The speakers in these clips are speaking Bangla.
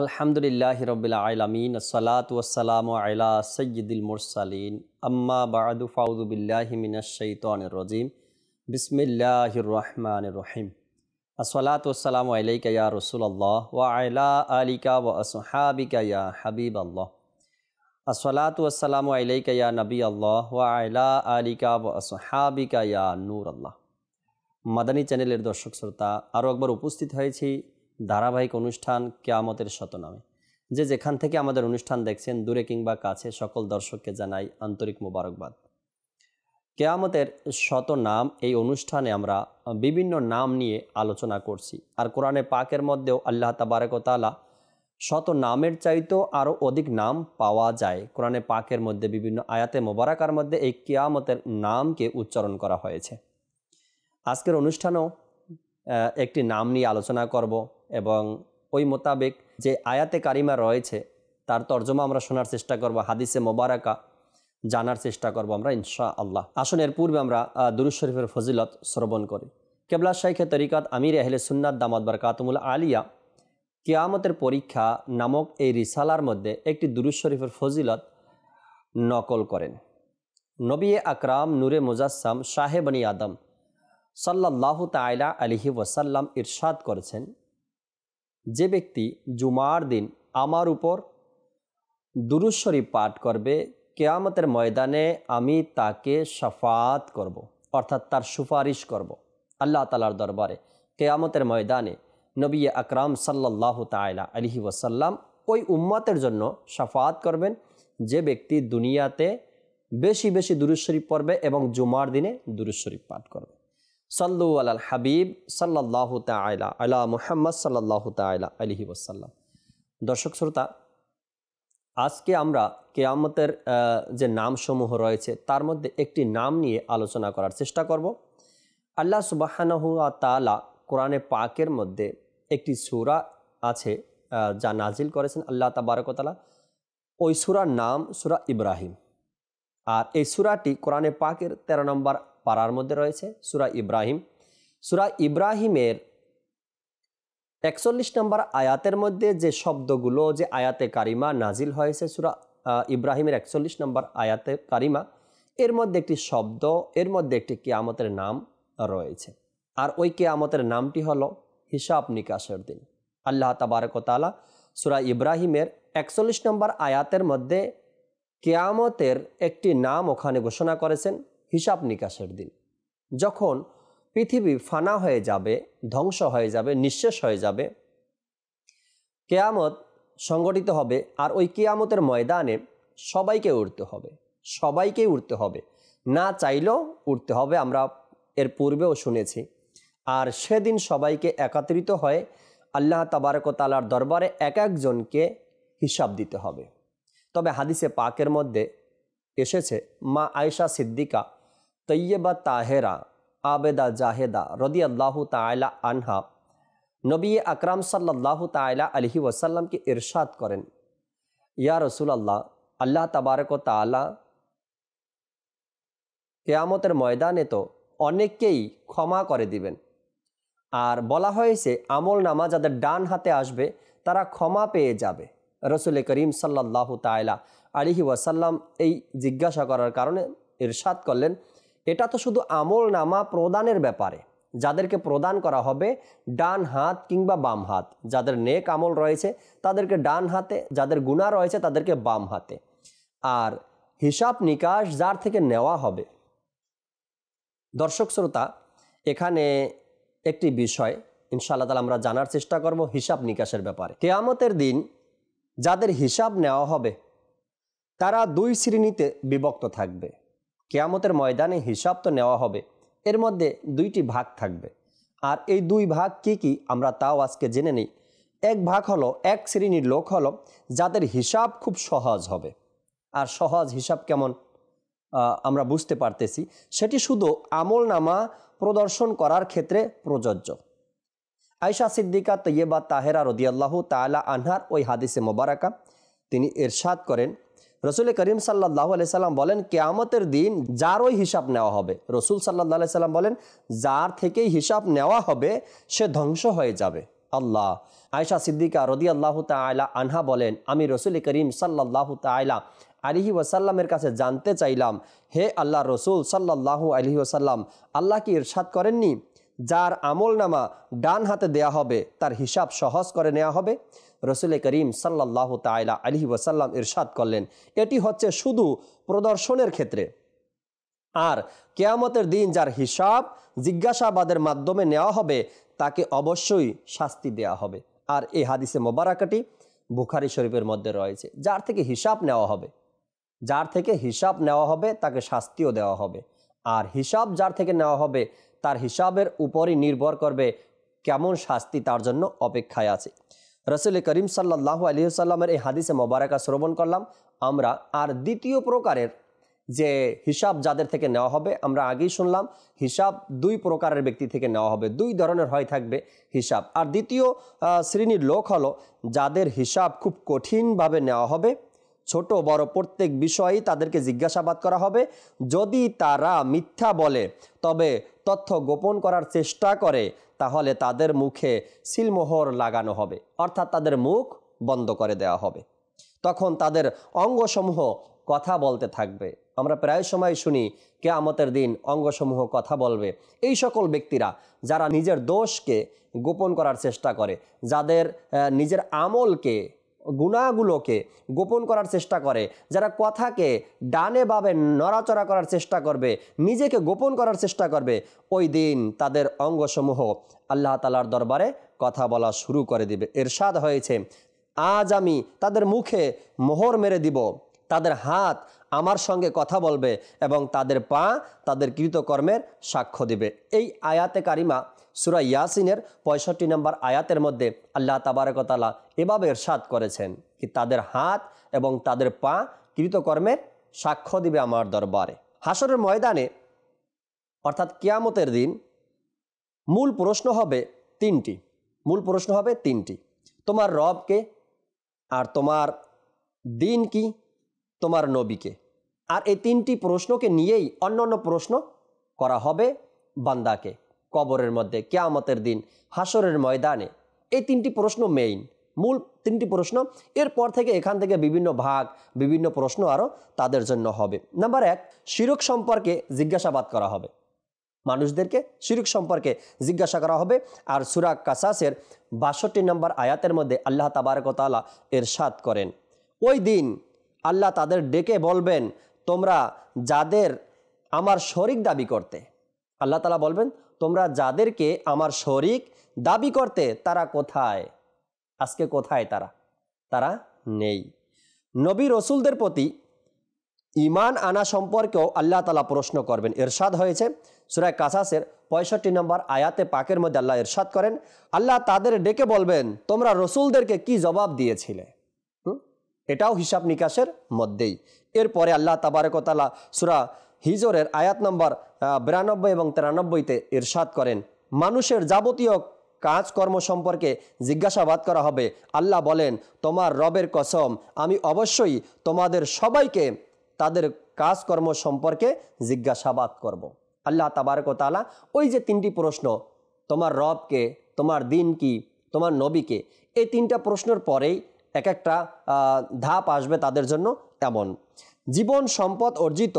আলহামদুলিল্লাহ রবিল আলমিন সালাতাম আলা সৈয়দুল মুরসালিন আম্মা বাদু ফাউদুবিল্লাহিমিনজিম বিসমিল্লাহ রহমান রহিম আসসালাতাম আলাইকা ইয়া রসুল্লাহ ওয়া আলা আলিকা ওয়া আসহাবিকা ইয়া হাবিব আল্লাহ আসসালাতাম আলাইকা ইয়া নবী আল্লাহ ওয়া আলা আলিকা ওয়া আসহাবিকা ইয়া নূর আল্লাহ মাদানী চ্যানেলের দর্শক শ্রোতা আরও একবার উপস্থিত হয়েছি ধারাবাহিক অনুষ্ঠান কেয়ামতের শতনামে যে যেখান থেকে আমাদের অনুষ্ঠান দেখছেন দূরে কিংবা কাছে সকল দর্শককে জানাই আন্তরিক মোবারকবাদ কেয়ামতের শত নাম এই অনুষ্ঠানে আমরা বিভিন্ন নাম নিয়ে আলোচনা করছি আর কোরআনে পাকের মধ্যেও আল্লাহ তাবারকতালা শত নামের চাইতেও আরও অধিক নাম পাওয়া যায় কোরআনে পাকের মধ্যে বিভিন্ন আয়াতে মোবারাকার মধ্যে এই কেয়ামতের নামকে উচ্চারণ করা হয়েছে আজকের অনুষ্ঠানেও একটি নাম নিয়ে আলোচনা করব এবং ওই মোতাবেক যে আয়াতে কারিমা রয়েছে তার তর্জমা আমরা শোনার চেষ্টা করব হাদিসে মোবারকা জানার চেষ্টা করব আমরা ইনশা আল্লাহ আসুন এর পূর্বে আমরা দুরুজ শরীফের ফজিলত শ্রবণ করি কেবলা শাইখে তরিকাত আমির এহলে সুন্নাত দামাত বারকাতমুল আলিয়া কেয়ামতের পরীক্ষা নামক এই রিসালার মধ্যে একটি দুরুজ শরীফের ফজিলত নকল করেন নবী আকরাম নূরে মুজাসম শাহেবনী আদম সাল্লাহ তাইলা আলিহি ওয়াসাল্লাম ইরশাদ করেছেন যে ব্যক্তি জুমার দিন আমার উপর দুরুশ্বরী পাঠ করবে কেয়ামতের ময়দানে আমি তাকে সাফাত করব। অর্থাৎ তার সুপারিশ করব। আল্লাহ তালার দরবারে কেয়ামতের ময়দানে নবী আকরাম সাল্লাহ তাইলা আলহি ওয়াসাল্লাম ওই উম্মাতের জন্য সাফাত করবেন যে ব্যক্তি দুনিয়াতে বেশি বেশি দুরুশ্বরী পড়বে এবং জুমার দিনে দুরুশ্বরী পাঠ করবে সাল্লু আলাল হাবিব সাল্লাহ তাইলা আলা মুহাম্মদ সাল্লাহ তাইলা আলহি ওসাল্লাম দর্শক শ্রোতা আজকে আমরা কেয়ামতের যে নামসমূহ রয়েছে তার মধ্যে একটি নাম নিয়ে আলোচনা করার চেষ্টা করব আল্লাহ সুবাহানহু আলা কোরআনে পাকের মধ্যে একটি সুরা আছে যা নাজিল করেছেন আল্লাহ তাবারকতালা ওই সুরার নাম সুরা ইব্রাহিম আর এই সুরাটি কোরআনে পাকের ১৩ নম্বর পাড়ার মধ্যে রয়েছে সুরা ইব্রাহিম সুরা ইব্রাহিমের একচল্লিশ নম্বর আয়াতের মধ্যে যে শব্দগুলো যে আয়াতে কারিমা নাজিল হয়েছে সুরা ইব্রাহিমের একচল্লিশ নম্বর আয়াতে কারিমা এর মধ্যে একটি শব্দ এর মধ্যে একটি কেয়ামতের নাম রয়েছে আর ওই কেয়ামতের নামটি হলো হিসাব নিকাশের দিন আল্লাহ তাবারকতালা সুরা ইব্রাহিমের একচল্লিশ নম্বর আয়াতের মধ্যে কেয়ামতের একটি নাম ওখানে ঘোষণা করেছেন হিসাব নিকাশের দিন যখন পৃথিবী ফানা হয়ে যাবে ধ্বংস হয়ে যাবে নিঃশেষ হয়ে যাবে কেয়ামত সংগঠিত হবে আর ওই কেয়ামতের ময়দানে সবাইকে উঠতে হবে সবাইকেই উঠতে হবে না চাইলেও উঠতে হবে আমরা এর পূর্বেও শুনেছি আর সেদিন সবাইকে একত্রিত হয়ে আল্লাহ তাবারকতালার দরবারে এক একজনকে হিসাব দিতে হবে তবে হাদিসে পাকের মধ্যে এসেছে মা আয়েশা সিদ্দিকা তৈয়বা তাহেরা আবেদা জাহেদা রদি আল্লাহ তালা আনহা নবী আকরাম সাল্লাহ তালা আলহি ওয়াসাল্লামকে ইরশাদ করেন ইয়া রসুল আল্লাহ আল্লাহ তাবারক তালা কেয়ামতের ময়দানে তো অনেককেই ক্ষমা করে দিবেন আর বলা হয়েছে আমল নামা যাদের ডান হাতে আসবে তারা ক্ষমা পেয়ে যাবে রসুল করিম সাল্লাহ তাইলা আলিহি ওয়াসাল্লাম এই জিজ্ঞাসা করার কারণে ইরশাদ করলেন এটা তো শুধু আমল নামা প্রদানের ব্যাপারে যাদেরকে প্রদান করা হবে ডান হাত কিংবা বাম হাত যাদের নেক আমল রয়েছে তাদেরকে ডান হাতে যাদের গুণা রয়েছে তাদেরকে বাম হাতে আর হিসাব নিকাশ যার থেকে নেওয়া হবে দর্শক শ্রোতা এখানে একটি বিষয় ইনশাআল্লাহ তালা আমরা জানার চেষ্টা করব হিসাব নিকাশের ব্যাপারে কেয়ামতের দিন যাদের হিসাব নেওয়া হবে তারা দুই শ্রেণীতে বিভক্ত থাকবে কেয়ামতের ময়দানে হিসাব তো নেওয়া হবে এর মধ্যে দুইটি ভাগ থাকবে আর এই দুই ভাগ কি কি আমরা তাও আজকে জেনে নিই এক ভাগ হলো এক শ্রেণীর লোক হলো যাদের হিসাব খুব সহজ হবে আর সহজ হিসাব কেমন আমরা বুঝতে পারতেছি সেটি শুধু আমল নামা প্রদর্শন করার ক্ষেত্রে প্রযোজ্য আয়সা সিদ্দিকা তৈয়বা তাহেরা রদিয়াল্লাহ তালা আনহার ওই হাদিসে মোবারাকা তিনি এরশাদ করেন রসুল করিম সাল্লাহ সাল্লাম বলেন কেয়ামতের দিন যার ওই হিসাব নেওয়া হবে রসুল সাল্লাহ সাল্লাম বলেন যার থেকেই হিসাব নেওয়া হবে সে ধ্বংস হয়ে যাবে আল্লাহ আয়সা সিদ্দিকা রদি আল্লাহ তাইলা আনহা বলেন আমি রসুল করিম সাল্লাহ তাইলা আলিহি ওয়াসাল্লামের কাছে জানতে চাইলাম হে আল্লাহ রসুল সাল্লাহ আলহি ওসাল্লাম আল্লাহ কি ইরশাদ করেননি যার আমল নামা ডান হাতে দেয়া হবে তার হিসাব সহজ করে নেওয়া হবে রসুল করিম সাল্লাহ তাইলা আলহি ওয়াসাল্লাম ইরশাদ করলেন এটি হচ্ছে শুধু প্রদর্শনের ক্ষেত্রে আর কেয়ামতের দিন যার হিসাব জিজ্ঞাসাবাদের মাধ্যমে নেওয়া হবে তাকে অবশ্যই শাস্তি দেওয়া হবে আর এই হাদিসে মোবারাকাটি বুখারি শরীফের মধ্যে রয়েছে যার থেকে হিসাব নেওয়া হবে যার থেকে হিসাব নেওয়া হবে তাকে শাস্তিও দেওয়া হবে আর হিসাব যার থেকে নেওয়া হবে তার হিসাবের উপরই নির্ভর করবে কেমন শাস্তি তার জন্য অপেক্ষায় আছে রসুল করিম সাল্লাহ আলী সাল্লামের এই হাদিসে মোবারকা শ্রবণ করলাম আমরা আর দ্বিতীয় প্রকারের যে হিসাব যাদের থেকে নেওয়া হবে আমরা আগেই শুনলাম হিসাব দুই প্রকারের ব্যক্তি থেকে নেওয়া হবে দুই ধরনের হয় থাকবে হিসাব আর দ্বিতীয় শ্রেণীর লোক হলো যাদের হিসাব খুব কঠিনভাবে নেওয়া হবে ছোট বড় প্রত্যেক বিষয়েই তাদেরকে জিজ্ঞাসাবাদ করা হবে যদি তারা মিথ্যা বলে তবে তথ্য গোপন করার চেষ্টা করে তাহলে তাদের মুখে সিলমোহর লাগানো হবে অর্থাৎ তাদের মুখ বন্ধ করে দেওয়া হবে তখন তাদের অঙ্গসমূহ কথা বলতে থাকবে আমরা প্রায় সময় শুনি কেয়ামতের দিন অঙ্গসমূহ কথা বলবে এই সকল ব্যক্তিরা যারা নিজের দোষকে গোপন করার চেষ্টা করে যাদের নিজের আমলকে গুণাগুলোকে গোপন করার চেষ্টা করে যারা কথাকে ডানে বাবে নড়াচড়া করার চেষ্টা করবে নিজেকে গোপন করার চেষ্টা করবে ওই দিন তাদের অঙ্গসমূহ আল্লাহ তালার দরবারে কথা বলা শুরু করে দিবে এরশাদ হয়েছে আজ আমি তাদের মুখে মোহর মেরে দিব তাদের হাত আমার সঙ্গে কথা বলবে এবং তাদের পা তাদের কৃতকর্মের সাক্ষ্য দেবে এই আয়াতে কারিমা সুরা ইয়াসিনের পঁয়ষট্টি নম্বর আয়াতের মধ্যে আল্লাহ তাবারকতালা এভাবে এরশাদ করেছেন কি তাদের হাত এবং তাদের পা কৃতকর্মের সাক্ষ্য দিবে আমার দরবারে হাসরের ময়দানে অর্থাৎ কিয়ামতের দিন মূল প্রশ্ন হবে তিনটি মূল প্রশ্ন হবে তিনটি তোমার রবকে আর তোমার দিন কি তোমার নবীকে আর এই তিনটি প্রশ্নকে নিয়েই অন্য অন্য প্রশ্ন করা হবে বান্দাকে কবরের মধ্যে কেয়ামতের দিন হাসরের ময়দানে এই তিনটি প্রশ্ন মেইন মূল তিনটি প্রশ্ন এরপর থেকে এখান থেকে বিভিন্ন ভাগ বিভিন্ন প্রশ্ন আরও তাদের জন্য হবে নাম্বার এক শিরক সম্পর্কে জিজ্ঞাসাবাদ করা হবে মানুষদেরকে শিরক সম্পর্কে জিজ্ঞাসা করা হবে আর সুরাক কাসাসের বাষট্টি নম্বর আয়াতের মধ্যে আল্লাহ তাবারকতালা এর সাত করেন ওই দিন আল্লাহ তাদের ডেকে বলবেন তোমরা যাদের আমার শরিক দাবি করতে আল্লাহ তালা বলবেন তোমরা যাদেরকে আমার শরিক দাবি করতে তারা কোথায় আজকে কোথায় তারা তারা নেই নবী রসুলদের প্রতি ইমান আনা সম্পর্কেও আল্লাহ তালা প্রশ্ন করবেন এরশাদ হয়েছে সুরায় কাসাসের পঁয়ষট্টি নম্বর আয়াতে পাকের মধ্যে আল্লাহ এরশাদ করেন আল্লাহ তাদের ডেকে বলবেন তোমরা রসুলদেরকে কি জবাব দিয়েছিলে এটাও হিসাব নিকাশের মধ্যেই এরপরে আল্লাহ তাবারকতালা সুরা হিজরের আয়াত নম্বর বিরানব্বই এবং তিরানব্বইতে ইরশাদ করেন মানুষের যাবতীয় কাজকর্ম সম্পর্কে জিজ্ঞাসাবাদ করা হবে আল্লাহ বলেন তোমার রবের কসম আমি অবশ্যই তোমাদের সবাইকে তাদের কাজকর্ম সম্পর্কে জিজ্ঞাসাবাদ করব। আল্লাহ তাবারকতালা ওই যে তিনটি প্রশ্ন তোমার রবকে তোমার দিন কি তোমার নবীকে এই তিনটা প্রশ্নের পরেই এক একটা ধাপ আসবে তাদের জন্য এমন জীবন সম্পদ অর্জিত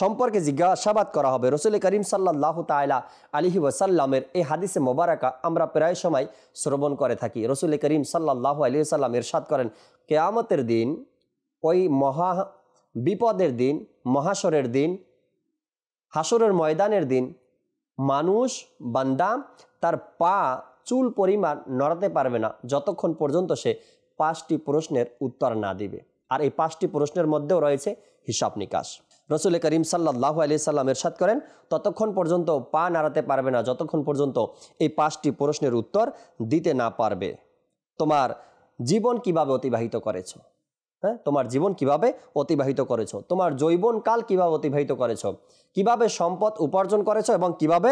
সম্পর্কে জিজ্ঞাসাবাদ করা হবে রসুল করিম সাল্লাহ তাইলা আলিহি ওয়াসাল্লামের এই হাদিসে মোবারকা আমরা প্রায় সময় শ্রবণ করে থাকি রসুল করিম সাল্লাহ আলি সাল্লাম এরশাদ করেন কেয়ামতের দিন ওই মহা বিপদের দিন মহাসরের দিন হাসরের ময়দানের দিন মানুষ বান্দা তার পা চুল পরিমাণ নড়াতে পারবে না যতক্ষণ পর্যন্ত সে পাঁচটি প্রশ্নের উত্তর না দিবে আর এই পাঁচটি প্রশ্নের মধ্যেও রয়েছে হিসাব নিকাশ রসুল করিম সাল্লাহ আলি সাল্লাম এরশাদ করেন ততক্ষণ পর্যন্ত পা নাড়াতে পারবে না যতক্ষণ পর্যন্ত এই পাঁচটি প্রশ্নের উত্তর দিতে না পারবে তোমার জীবন কিভাবে অতিবাহিত করেছো হ্যাঁ তোমার জীবন কিভাবে অতিবাহিত করেছো তোমার জৈবনকাল কিভাবে অতিবাহিত করেছো কিভাবে সম্পদ উপার্জন করেছো এবং কিভাবে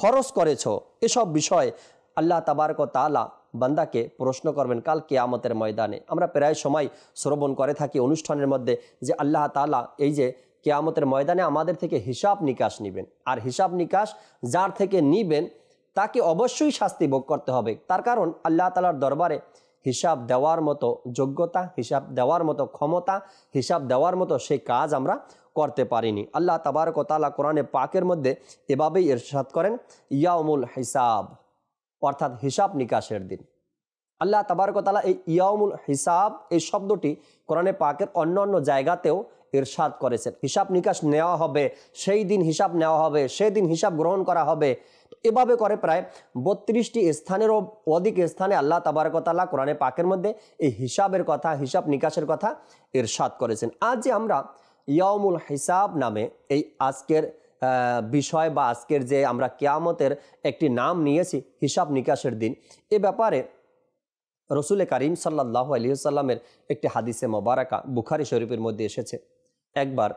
খরচ করেছো এসব বিষয় আল্লাহ তাবারক তালা বান্দাকে প্রশ্ন করবেন কাল কেয়ামতের ময়দানে আমরা প্রায় সময় শ্রবণ করে থাকি অনুষ্ঠানের মধ্যে যে আল্লাহ তালা এই যে কেয়ামতের ময়দানে আমাদের থেকে হিসাব নিকাশ নিবেন আর হিসাব নিকাশ যার থেকে নিবেন তাকে অবশ্যই শাস্তি ভোগ করতে হবে তার কারণ আল্লাহ তালার দরবারে হিসাব দেওয়ার মতো যোগ্যতা হিসাব দেওয়ার মতো ক্ষমতা হিসাব দেওয়ার মতো সেই কাজ আমরা করতে পারিনি আল্লাহ তাবারক তালা কোরআনে পাকের মধ্যে এভাবেই এরশাদ করেন ইয়াউমুল হিসাব অর্থাৎ হিসাব নিকাশের দিন আল্লাহ তাবারকতালা এই ইয়াউমুল হিসাব এই শব্দটি কোরআনে পাকের অন্য অন্য জায়গাতেও ইরশাদ করেছেন হিসাব নিকাশ নেওয়া হবে সেই দিন হিসাব নেওয়া হবে সেই দিন হিসাব গ্রহণ করা হবে এভাবে করে প্রায় বত্রিশটি স্থানেরও অধিক স্থানে আল্লাহ তাবারকতাল্লাহ কোরআনে পাকের মধ্যে এই হিসাবের কথা হিসাব নিকাশের কথা ইরশাদ করেছেন আজ যে আমরা ইয়ামুল হিসাব নামে এই আজকের বিষয় বা আজকের যে আমরা কেয়ামতের একটি নাম নিয়েছি হিসাব নিকাশের দিন এ ব্যাপারে রসুল করিম সাল্লাহ আলিয়াল্লামের একটি হাদিসে মোবারাকা বুখারি শরীফের মধ্যে এসেছে একবার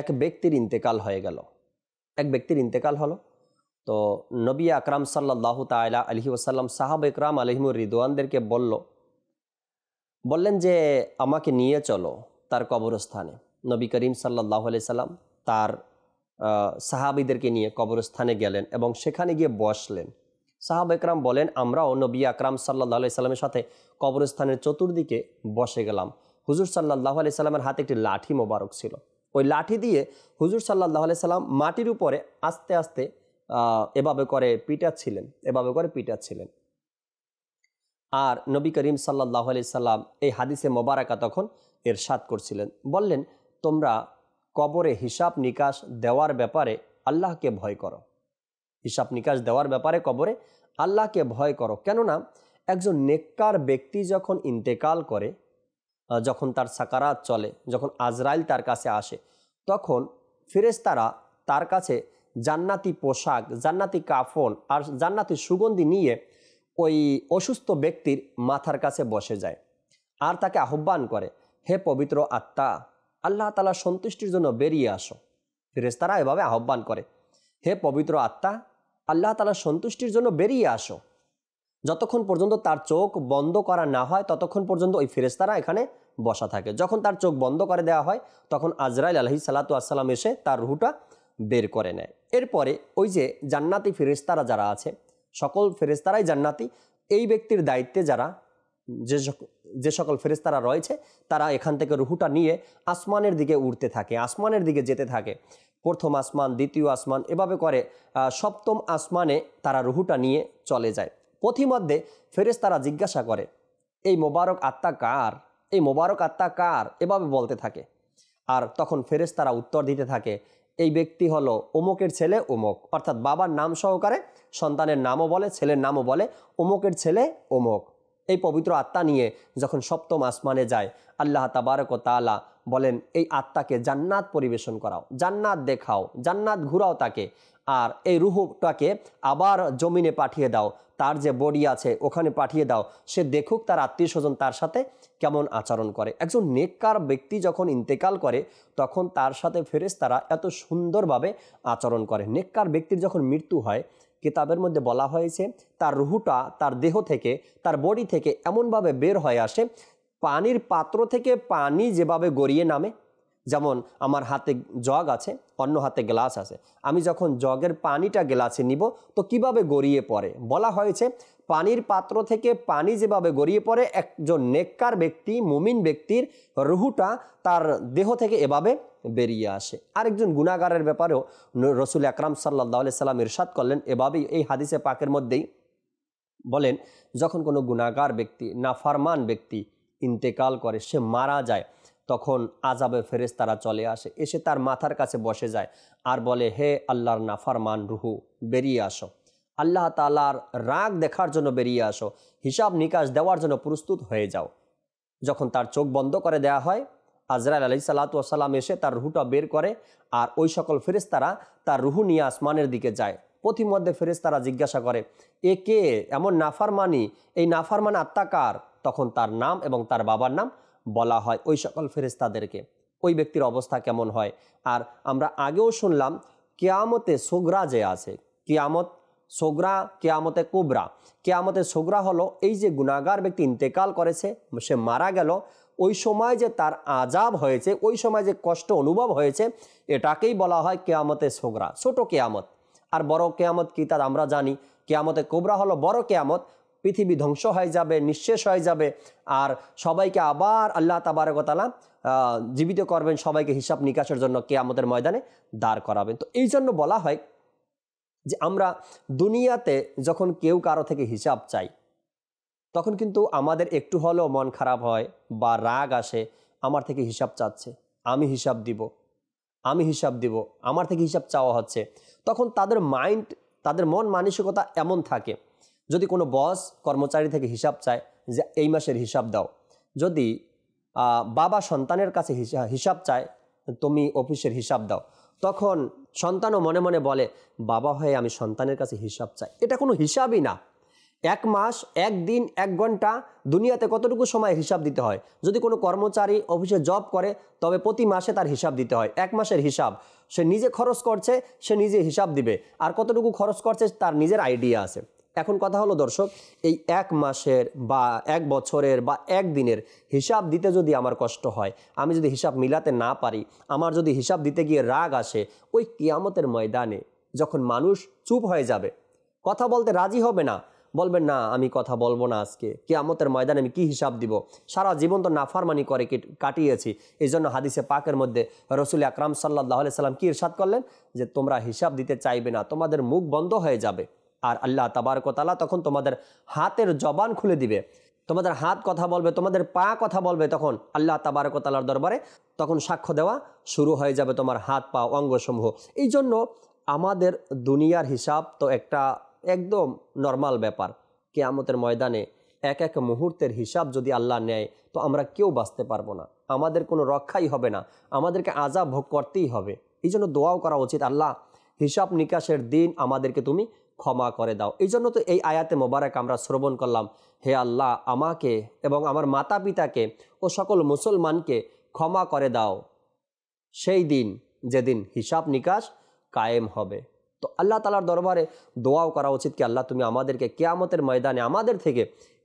এক ব্যক্তির ইন্তেকাল হয়ে গেল এক ব্যক্তির ইন্তেকাল হলো তো নবী আকরাম সাল্লাহ তাইলা আলহি ওসাল্লাম সাহাব একরাম আলহিমুর রিদোয়ানদেরকে বলল বললেন যে আমাকে নিয়ে চলো তার কবরস্থানে নবী করিম সাল্লাহ আলি সাল্লাম তার সাহাবিদেরকে নিয়ে কবরস্থানে গেলেন এবং সেখানে গিয়ে বসলেন সাহাব একরাম বলেন আমরাও নবী আকরাম সাল্লাহ আলি সাল্লামের সাথে কবরস্থানের চতুর্দিকে বসে গেলাম হুজুর সাল্লাহ আলি সাল্লামের হাতে একটি লাঠি মোবারক ছিল ওই লাঠি দিয়ে হুজুর সাল্লাহ আলি সাল্লাম মাটির উপরে আস্তে আস্তে এভাবে করে পিটাচ্ছিলেন এভাবে করে পিটাচ্ছিলেন আর নবী করিম সাল্লাহ আলি সাল্লাম এই হাদিসে মোবারকা তখন এরশাদ করছিলেন বললেন তোমরা কবরে হিসাব নিকাশ দেওয়ার ব্যাপারে আল্লাহকে ভয় করো হিসাব নিকাশ দেওয়ার ব্যাপারে কবরে আল্লাহকে ভয় করো কেননা একজন নেককার ব্যক্তি যখন ইন্তেকাল করে যখন তার সাকারাত চলে যখন আজরাইল তার কাছে আসে তখন ফেরেস্তারা তার কাছে জান্নাতি পোশাক জান্নাতি কাফন আর জান্নাতি সুগন্ধি নিয়ে ওই অসুস্থ ব্যক্তির মাথার কাছে বসে যায় আর তাকে আহ্বান করে হে পবিত্র আত্মা আল্লাহ তালা সন্তুষ্টির জন্য বেরিয়ে আসো ফেরেস্তারা এভাবে আহ্বান করে হে পবিত্র আত্মা আল্লাহ তালা সন্তুষ্টির জন্য বেরিয়ে আসো যতক্ষণ পর্যন্ত তার চোখ বন্ধ করা না হয় ততক্ষণ পর্যন্ত ওই ফেরেস্তারা এখানে বসা থাকে যখন তার চোখ বন্ধ করে দেওয়া হয় তখন আজরাইল আলহি সালাতু আসসালাম এসে তার রুহুটা বের করে নেয় এরপরে ওই যে জান্নাতি ফেরেস্তারা যারা আছে সকল ফেরেস্তারাই জান্নাতি এই ব্যক্তির দায়িত্বে যারা যে যে সকল ফেরেস্তারা রয়েছে তারা এখান থেকে রুহুটা নিয়ে আসমানের দিকে উড়তে থাকে আসমানের দিকে যেতে থাকে প্রথম আসমান দ্বিতীয় আসমান এভাবে করে সপ্তম আসমানে তারা রুহুটা নিয়ে চলে যায় পথিমধ্যে ফেরেস্তারা জিজ্ঞাসা করে এই মোবারক আত্মা কার এই মোবারক আত্মা কার এভাবে বলতে থাকে আর তখন ফেরেস্তারা উত্তর দিতে থাকে এই ব্যক্তি হলো অমুকের ছেলে অমুক অর্থাৎ বাবার নাম সহকারে সন্তানের নামও বলে ছেলের নামও বলে অমুকের ছেলে অমুক এই পবিত্র আত্মা নিয়ে যখন সপ্তম আসমানে যায় আল্লাহ তাবারক তালা বলেন এই আত্মাকে জান্নাত পরিবেশন করাও জান্নাত দেখাও জান্নাত ঘুরাও তাকে আর এই রুহটাকে আবার জমিনে পাঠিয়ে দাও তার যে বডি আছে ওখানে পাঠিয়ে দাও সে দেখুক তার আত্মীয় স্বজন তার সাথে কেমন আচরণ করে একজন নেককার ব্যক্তি যখন ইন্তেকাল করে তখন তার সাথে ফেরেস তারা এত সুন্দরভাবে আচরণ করে নেককার ব্যক্তির যখন মৃত্যু হয় কিতাবের মধ্যে বলা হয়েছে তার রুহুটা তার দেহ থেকে তার বডি থেকে এমনভাবে বের হয়ে আসে পানির পাত্র থেকে পানি যেভাবে গড়িয়ে নামে যেমন আমার হাতে জগ আছে অন্য হাতে গ্লাস আছে আমি যখন জগের পানিটা গ্লাসে নিব তো কিভাবে গড়িয়ে পড়ে বলা হয়েছে পানির পাত্র থেকে পানি যেভাবে গড়িয়ে পড়ে একজন নেককার ব্যক্তি মুমিন ব্যক্তির রুহুটা তার দেহ থেকে এভাবে বেরিয়ে আসে আরেকজন গুণাগারের ব্যাপারেও রসুল আকরাম সাল্লাহ সাল্লাম ইরশাদ করলেন এভাবেই এই হাদিসে পাকের মধ্যেই বলেন যখন কোনো গুণাগার ব্যক্তি নাফারমান ব্যক্তি ইন্তেকাল করে সে মারা যায় তখন আজাবে ফেরেস তারা চলে আসে এসে তার মাথার কাছে বসে যায় আর বলে হে আল্লাহর নাফারমান রুহু বেরিয়ে আসো আল্লাহ তালার রাগ দেখার জন্য বেরিয়ে আসো হিসাব নিকাশ দেওয়ার জন্য প্রস্তুত হয়ে যাও যখন তার চোখ বন্ধ করে দেয়া হয় আজরাইল আলি সাল্লাম এসে তার রুহুটা বের করে আর ওই সকল ফেরেস্তারা তার রুহু নিয়ে আসমানের দিকে যায় প্রতিমধ্যে ফেরেস্তারা জিজ্ঞাসা করে এ কে এমন নাফারমানি এই নাফারমান আত্মাকার তখন তার নাম এবং তার বাবার নাম বলা হয় ওই সকল ফেরেস্তাদেরকে ওই ব্যক্তির অবস্থা কেমন হয় আর আমরা আগেও শুনলাম কেয়ামতে সোগরা যে আছে কেয়ামত সোগরা কেয়ামতে কুবরা কেয়ামতে সোগরা হলো এই যে গুণাগার ব্যক্তি ইন্তেকাল করেছে সে মারা গেল ওই সময় যে তার আজাব হয়েছে ওই সময় যে কষ্ট অনুভব হয়েছে এটাকেই বলা হয় কেয়ামতে সোগরা ছোট কেয়ামত আর বড় কেয়ামত কি তার আমরা জানি কেয়ামতে কোবরা হলো বড় কেয়ামত পৃথিবী ধ্বংস হয়ে যাবে নিঃশেষ হয়ে যাবে আর সবাইকে আবার আল্লাহ তাবারকতালা জীবিত করবেন সবাইকে হিসাব নিকাশের জন্য কে আমাদের ময়দানে দাঁড় করাবেন তো এই জন্য বলা হয় যে আমরা দুনিয়াতে যখন কেউ কারো থেকে হিসাব চাই তখন কিন্তু আমাদের একটু হলেও মন খারাপ হয় বা রাগ আসে আমার থেকে হিসাব চাচ্ছে আমি হিসাব দিব আমি হিসাব দিব আমার থেকে হিসাব চাওয়া হচ্ছে তখন তাদের মাইন্ড তাদের মন মানসিকতা এমন থাকে যদি কোনো বস কর্মচারী থেকে হিসাব চায় যে এই মাসের হিসাব দাও যদি বাবা সন্তানের কাছে হিসাব চায় তুমি অফিসের হিসাব দাও তখন সন্তানও মনে মনে বলে বাবা হয়ে আমি সন্তানের কাছে হিসাব চাই এটা কোনো হিসাবই না এক মাস এক দিন এক ঘন্টা দুনিয়াতে কতটুকু সময় হিসাব দিতে হয় যদি কোনো কর্মচারী অফিসে জব করে তবে প্রতি মাসে তার হিসাব দিতে হয় এক মাসের হিসাব সে নিজে খরচ করছে সে নিজে হিসাব দিবে আর কতটুকু খরচ করছে তার নিজের আইডিয়া আছে এখন কথা হলো দর্শক এই এক মাসের বা এক বছরের বা এক দিনের হিসাব দিতে যদি আমার কষ্ট হয় আমি যদি হিসাব মিলাতে না পারি আমার যদি হিসাব দিতে গিয়ে রাগ আসে ওই কিয়ামতের ময়দানে যখন মানুষ চুপ হয়ে যাবে কথা বলতে রাজি হবে না বলবেন না আমি কথা বলবো না আজকে আমতের ময়দানে আমি কি হিসাব দিব সারা জীবন তো নাফারমানি করে কাটিয়েছি এই জন্য হাদিসে পাকের মধ্যে রসুল আকরাম সাল্লাহ সাল্লাম কি ইরশাদ করলেন যে তোমরা হিসাব দিতে চাইবে না তোমাদের মুখ বন্ধ হয়ে যাবে আর আল্লাহ তাবারকতালা তখন তোমাদের হাতের জবান খুলে দিবে তোমাদের হাত কথা বলবে তোমাদের পা কথা বলবে তখন আল্লাহ তাবারকতালার দরবারে তখন সাক্ষ্য দেওয়া শুরু হয়ে যাবে তোমার হাত পা অঙ্গসমূহ এই জন্য আমাদের দুনিয়ার হিসাব তো একটা একদম নর্মাল ব্যাপার কেয়ামতের ময়দানে এক এক মুহূর্তের হিসাব যদি আল্লাহ নেয় তো আমরা কেউ বাঁচতে পারবো না আমাদের কোনো রক্ষাই হবে না আমাদেরকে আজা ভোগ করতেই হবে এই জন্য দোয়াও করা উচিত আল্লাহ হিসাব নিকাশের দিন আমাদেরকে তুমি ক্ষমা করে দাও এই জন্য তো এই আয়াতে মোবারক আমরা শ্রবণ করলাম হে আল্লাহ আমাকে এবং আমার মাতা পিতাকে ও সকল মুসলমানকে ক্ষমা করে দাও সেই দিন যেদিন হিসাব নিকাশ কায়েম হবে তো আল্লাহ তালার দরবারে দোয়াও করা উচিত কি আল্লাহ তুমি আমাদেরকে কেয়ামতের ময়দানে আমাদের থেকে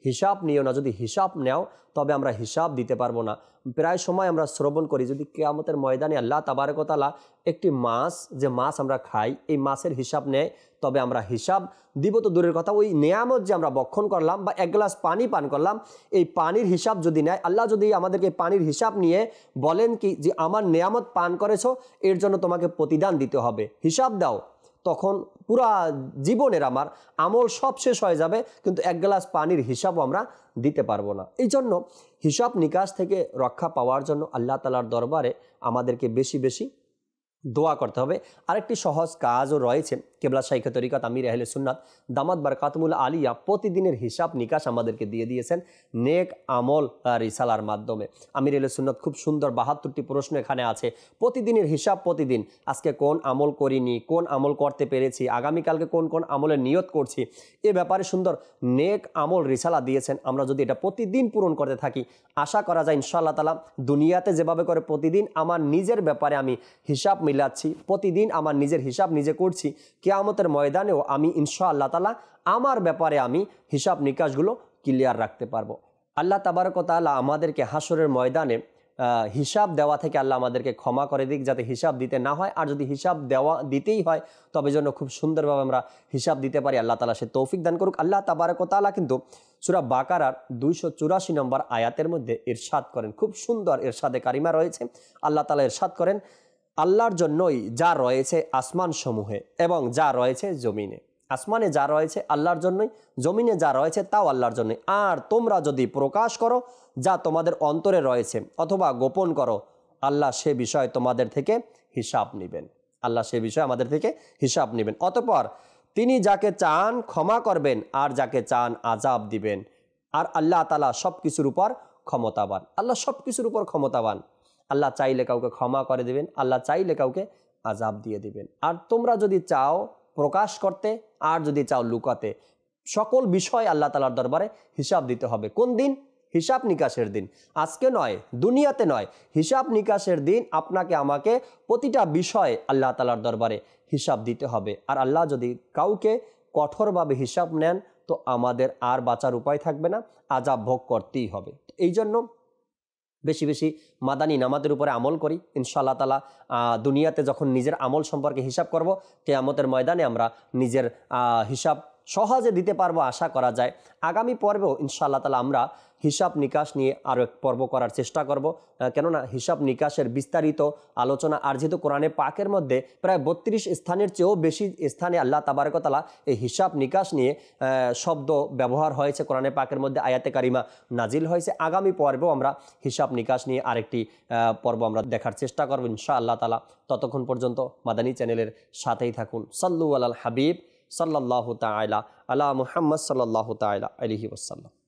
হিসাব নিও না যদি হিসাব নেও তবে আমরা হিসাব দিতে পারবো না প্রায় সময় আমরা শ্রবণ করি যদি কেয়ামতের ময়দানে আল্লাহ তাবারকতালা একটি মাছ যে মাছ আমরা খাই এই মাছের হিসাব নেয় তবে আমরা হিসাব দিব তো দূরের কথা ওই নিয়ামত যে আমরা বক্ষণ করলাম বা এক গ্লাস পানি পান করলাম এই পানির হিসাব যদি নেয় আল্লাহ যদি আমাদেরকে পানির হিসাব নিয়ে বলেন কি যে আমার নিয়ামত পান করেছ এর জন্য তোমাকে প্রতিদান দিতে হবে হিসাব দাও তখন পুরা জীবনের আমার আমল সব শেষ হয়ে যাবে কিন্তু এক গ্লাস পানির হিসাবও আমরা দিতে পারবো না এই জন্য হিসাব নিকাশ থেকে রক্ষা পাওয়ার জন্য আল্লাহ তালার দরবারে আমাদেরকে বেশি বেশি দোয়া করতে হবে আরেকটি সহজ কাজও রয়েছে কেবলা শাইখ তরিকাত আমির আহলে সুন্নাত দামাত বারকাতমুল আলিয়া প্রতিদিনের হিসাব নিকাশ আমাদেরকে দিয়ে দিয়েছেন নেক আমল রিসালার মাধ্যমে আমির আহলে সুন্নাত খুব সুন্দর বাহাত্তরটি প্রশ্ন এখানে আছে প্রতিদিনের হিসাব প্রতিদিন আজকে কোন আমল করিনি কোন আমল করতে পেরেছি আগামীকালকে কোন কোন আমলে নিয়ত করছি এ ব্যাপারে সুন্দর নেক আমল রিসালা দিয়েছেন আমরা যদি এটা প্রতিদিন পূরণ করতে থাকি আশা করা যায় ইনশাআল্লাহ তালা দুনিয়াতে যেভাবে করে প্রতিদিন আমার নিজের ব্যাপারে আমি হিসাব মিলাচ্ছি প্রতিদিন আমার নিজের হিসাব নিজে করছি কেয়ামতের ময়দানেও আমি ইনশা আল্লাহ তালা আমার ব্যাপারে আমি হিসাব নিকাশগুলো ক্লিয়ার রাখতে পারবো আল্লাহ তাবারকতালা আমাদেরকে হাসরের ময়দানে হিসাব দেওয়া থেকে আল্লাহ আমাদেরকে ক্ষমা করে দিক যাতে হিসাব দিতে না হয় আর যদি হিসাব দেওয়া দিতেই হয় তবে জন্য খুব সুন্দরভাবে আমরা হিসাব দিতে পারি আল্লাহ তালা সে তৌফিক দান করুক আল্লাহ তাবারকতালা কিন্তু সুরা বাকারার দুইশো চুরাশি নম্বর আয়াতের মধ্যে ইরশাদ করেন খুব সুন্দর ইরশাদে কারিমা রয়েছে আল্লাহ তালা ইরশাদ করেন আল্লাহর জন্যই যা রয়েছে আসমানসমূহে এবং যা রয়েছে জমিনে আসমানে যা রয়েছে আল্লাহর জন্যই জমিনে যা রয়েছে তাও আল্লাহর জন্যই আর তোমরা যদি প্রকাশ করো যা তোমাদের অন্তরে রয়েছে অথবা গোপন করো আল্লাহ সে বিষয়ে তোমাদের থেকে হিসাব নেবেন আল্লাহ সে বিষয়ে আমাদের থেকে হিসাব নেবেন অতপর তিনি যাকে চান ক্ষমা করবেন আর যাকে চান আজাব দিবেন আর আল্লাহ তালা সব কিছুর উপর ক্ষমতাবান আল্লাহ সব কিছুর উপর ক্ষমতাবান আল্লাহ চাইলে কাউকে ক্ষমা করে দেবেন আল্লাহ চাইলে কাউকে আজাব দিয়ে দিবেন আর তোমরা যদি চাও প্রকাশ করতে আর যদি চাও লুকাতে সকল বিষয় আল্লাহ তালার দরবারে হিসাব দিতে হবে কোন দিন হিসাব নিকাশের দিন আজকে নয় দুনিয়াতে নয় হিসাব নিকাশের দিন আপনাকে আমাকে প্রতিটা বিষয় আল্লাহ তালার দরবারে হিসাব দিতে হবে আর আল্লাহ যদি কাউকে কঠোরভাবে হিসাব নেন তো আমাদের আর বাঁচার উপায় থাকবে না আজাব ভোগ করতেই হবে এই জন্য বেশি বেশি মাদানি নামাজের উপরে আমল করি ইনশাআল্লাহ তালা দুনিয়াতে যখন নিজের আমল সম্পর্কে হিসাব করব কেয়ামতের ময়দানে আমরা নিজের হিসাব সহজে দিতে পারবো আশা করা যায় আগামী পর্বেও ইনশাআল্লাহ তালা আমরা হিসাব নিকাশ নিয়ে আরও এক পর্ব করার চেষ্টা করব কেননা হিসাব নিকাশের বিস্তারিত আলোচনা আরজিত কোরআনে পাকের মধ্যে প্রায় বত্রিশ স্থানের চেয়েও বেশি স্থানে আল্লাহ তাবারকতালা এই হিসাব নিকাশ নিয়ে শব্দ ব্যবহার হয়েছে কোরআনে পাকের মধ্যে আয়াতে কারিমা নাজিল হয়েছে আগামী পর্বেও আমরা হিসাব নিকাশ নিয়ে আরেকটি পর্ব আমরা দেখার চেষ্টা করব ইনশা আল্লাহ তালা ততক্ষণ পর্যন্ত মাদানী চ্যানেলের সাথেই থাকুন সাল্লু আল হাবিব صلى الله تعالى على محمد صلى الله تعالی علیہ وسلم